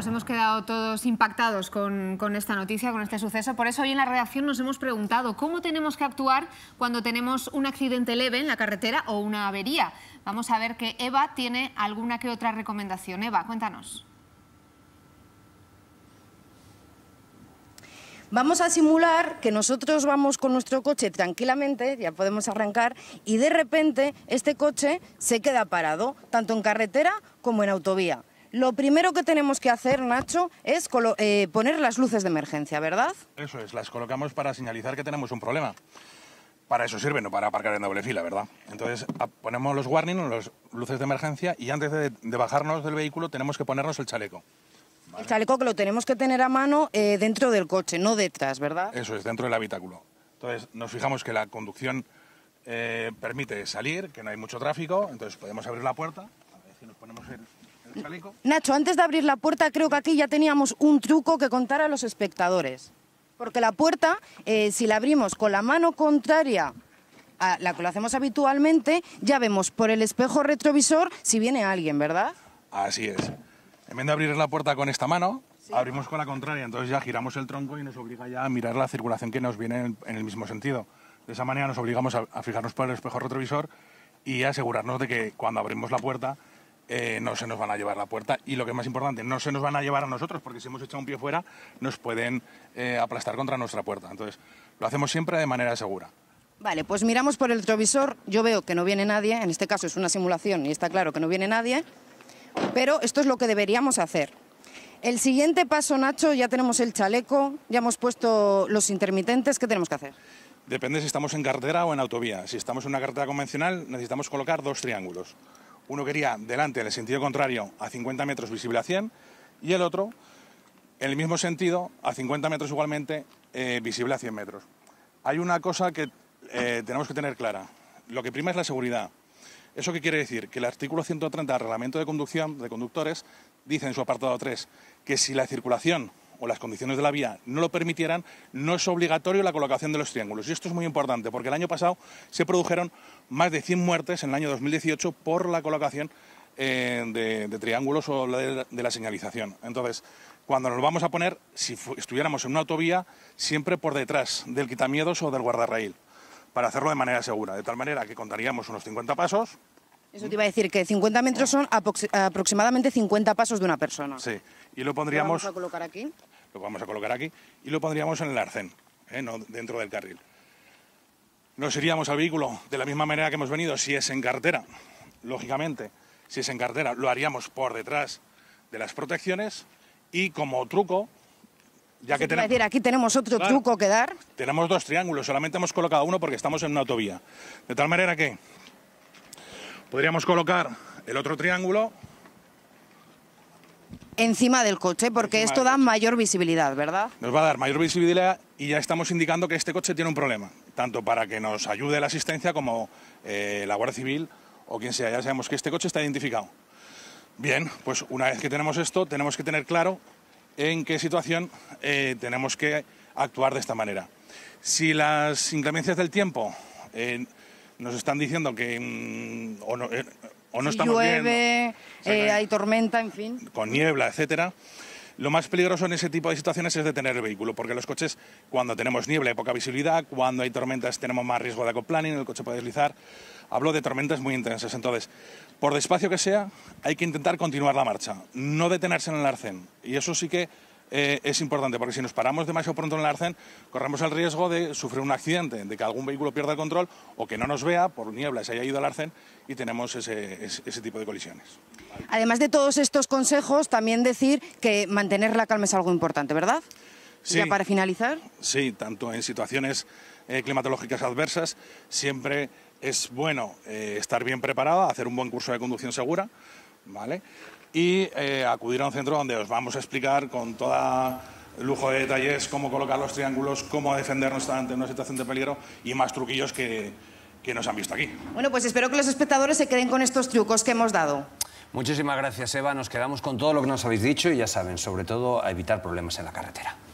nos hemos quedado todos impactados con, esta noticia, con este suceso. Por eso hoy en la redacción nos hemos preguntado cómo tenemos que actuar cuando tenemos un accidente leve en la carretera o una avería. Vamos a ver que Eva tiene alguna que otra recomendación. Eva, cuéntanos. Vamos a simular que nosotros vamos con nuestro coche tranquilamente, ya podemos arrancar, y de repente este coche se queda parado, tanto en carretera como en autovía. Lo primero que tenemos que hacer, Nacho, es eh, poner las luces de emergencia, ¿verdad? Eso es, las colocamos para señalizar que tenemos un problema. Para eso sirve, no para aparcar en doble fila, ¿verdad? Entonces ponemos los warnings, las luces de emergencia y antes de, bajarnos del vehículo tenemos que ponernos el chaleco. El chaleco que lo tenemos que tener a mano eh, dentro del coche, no detrás, ¿verdad? Eso es, dentro del habitáculo. Entonces nos fijamos que la conducción eh, permite salir, que no hay mucho tráfico, entonces podemos abrir la puerta, a ver si nos ponemos el, Nacho, antes de abrir la puerta, creo que aquí ya teníamos un truco que contar a los espectadores. Porque la puerta, eh, si la abrimos con la mano contraria a la que lo hacemos habitualmente, ya vemos por el espejo retrovisor si viene alguien, ¿verdad? Así es. En vez de abrir la puerta con esta mano, abrimos con la contraria, entonces ya giramos el tronco y nos obliga ya a mirar la circulación que nos viene en el mismo sentido. De esa manera nos obligamos a, fijarnos por el espejo retrovisor y a asegurarnos de que cuando abrimos la puerta eh, no se nos van a llevar la puerta y lo que es más importante, no se nos van a llevar a nosotros porque si hemos echado un pie fuera nos pueden eh, aplastar contra nuestra puerta. Entonces, lo hacemos siempre de manera segura. Vale, pues miramos por el retrovisor, yo veo que no viene nadie, en este caso es una simulación y está claro que no viene nadie, pero esto es lo que deberíamos hacer. El siguiente paso, Nacho, ya tenemos el chaleco, ya hemos puesto los intermitentes, ¿qué tenemos que hacer? Depende si estamos en carretera o en autovía. Si estamos en una carretera convencional, necesitamos colocar dos triángulos. Uno quería delante, en el sentido contrario, a 50 metros visible a 100, y el otro, en el mismo sentido, a 50 metros igualmente, eh, visible a 100 metros. Hay una cosa que eh, tenemos que tener clara. Lo que prima es la seguridad. ¿Eso qué quiere decir? Que el artículo 130 del Reglamento de Conducción de Conductores dice en su apartado 3 que si la circulación o las condiciones de la vía no lo permitieran, no es obligatorio la colocación de los triángulos. Y esto es muy importante porque el año pasado se produjeron más de 100 muertes en el año 2018 por la colocación eh, de, triángulos o de, la señalización. Entonces, cuando nos vamos a poner, si estuviéramos en una autovía, siempre por detrás del quitamiedos o del guardarraíl, para hacerlo de manera segura. De tal manera que contaríamos unos 50 pasos, eso te iba a decir, que 50 metros son aproximadamente 50 pasos de una persona. Sí, y lo pondríamos... Lo vamos a colocar aquí. Lo vamos a colocar aquí y lo pondríamos en el arcén, ¿eh? dentro del carril. No iríamos al vehículo de la misma manera que hemos venido, si es en cartera, lógicamente, si es en cartera, lo haríamos por detrás de las protecciones y como truco, ya que tenemos... decir, aquí tenemos otro truco que dar. Tenemos dos triángulos, solamente hemos colocado uno porque estamos en una autovía. De tal manera que Podríamos colocar el otro triángulo. Encima del coche, porque esto da mayor visibilidad, ¿verdad? Nos va a dar mayor visibilidad y ya estamos indicando que este coche tiene un problema, tanto para que nos ayude la asistencia como eh, la Guardia Civil o quien sea. Ya sabemos que este coche está identificado. Bien, pues una vez que tenemos esto, tenemos que tener claro en qué situación eh, tenemos que actuar de esta manera. Si las inclemencias del tiempo eh, nos están diciendo que mm, o no, eh, llueve, eh, hay tormenta, en fin. Con niebla, etcétera. Lo más peligroso en ese tipo de situaciones es detener el vehículo, porque los coches, cuando tenemos niebla hay poca visibilidad, cuando hay tormentas tenemos más riesgo de acoplaning, el coche puede deslizar. Hablo de tormentas muy intensas. Entonces, por despacio que sea, hay que intentar continuar la marcha, no detenerse en el arcén. Y eso sí que eh, es importante, porque si nos paramos demasiado pronto en el arcén, corremos el riesgo de sufrir un accidente, de que algún vehículo pierda el control o que no nos vea por niebla, se haya ido al arcén y tenemos ese, tipo de colisiones. Además de todos estos consejos, también decir que mantener la calma es algo importante, ¿verdad? Sí, ya para finalizar. Sí, tanto en situaciones eh, climatológicas adversas, siempre es bueno eh, estar bien preparado, hacer un buen curso de conducción segura, ¿vale? y eh, acudir a un centro donde os vamos a explicar con todo lujo de detalles cómo colocar los triángulos, cómo defendernos ante una situación de peligro y más truquillos que, que nos han visto aquí. Bueno, pues espero que los espectadores se queden con estos trucos que hemos dado. Muchísimas gracias, Eva. Nos quedamos con todo lo que nos habéis dicho y ya saben, sobre todo a evitar problemas en la carretera.